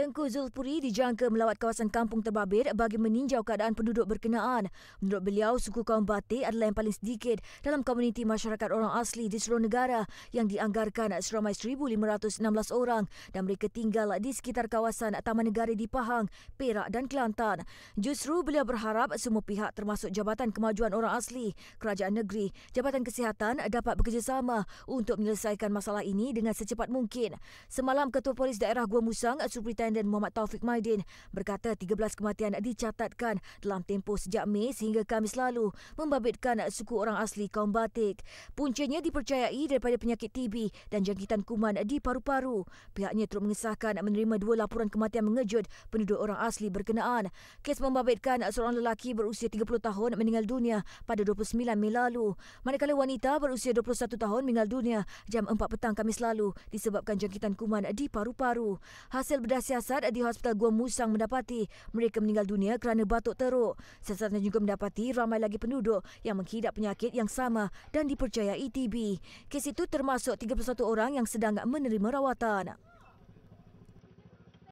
Tengku Zulfuri dijangka melawat kawasan kampung terbabit bagi meninjau keadaan penduduk berkenaan. Menurut beliau, suku kaum batik adalah yang paling sedikit dalam komuniti masyarakat orang asli di seluruh negara yang dianggarkan seramai 1,516 orang dan mereka tinggal di sekitar kawasan Taman Negara di Pahang, Perak dan Kelantan. Justru beliau berharap semua pihak termasuk Jabatan Kemajuan Orang Asli, Kerajaan Negeri, Jabatan Kesihatan dapat bekerjasama untuk menyelesaikan masalah ini dengan secepat mungkin. Semalam Ketua Polis Daerah Gua Musang, Supritan Superintendent Muhammad Taufik Maidin berkata 13 kematian dicatatkan dalam tempoh sejak Mei sehingga Kamis lalu membabitkan suku orang asli kaum batik. Puncanya dipercayai daripada penyakit TB dan jangkitan kuman di paru-paru. Pihaknya turut mengesahkan menerima dua laporan kematian mengejut penduduk orang asli berkenaan. Kes membabitkan seorang lelaki berusia 30 tahun meninggal dunia pada 29 Mei lalu. Manakala wanita berusia 21 tahun meninggal dunia jam 4 petang Kamis lalu disebabkan jangkitan kuman di paru-paru. Hasil berdasarkan jasad di Hospital Gua Musang mendapati mereka meninggal dunia kerana batuk teruk. Siasatnya juga mendapati ramai lagi penduduk yang menghidap penyakit yang sama dan dipercayai TB. Kes itu termasuk 31 orang yang sedang menerima rawatan.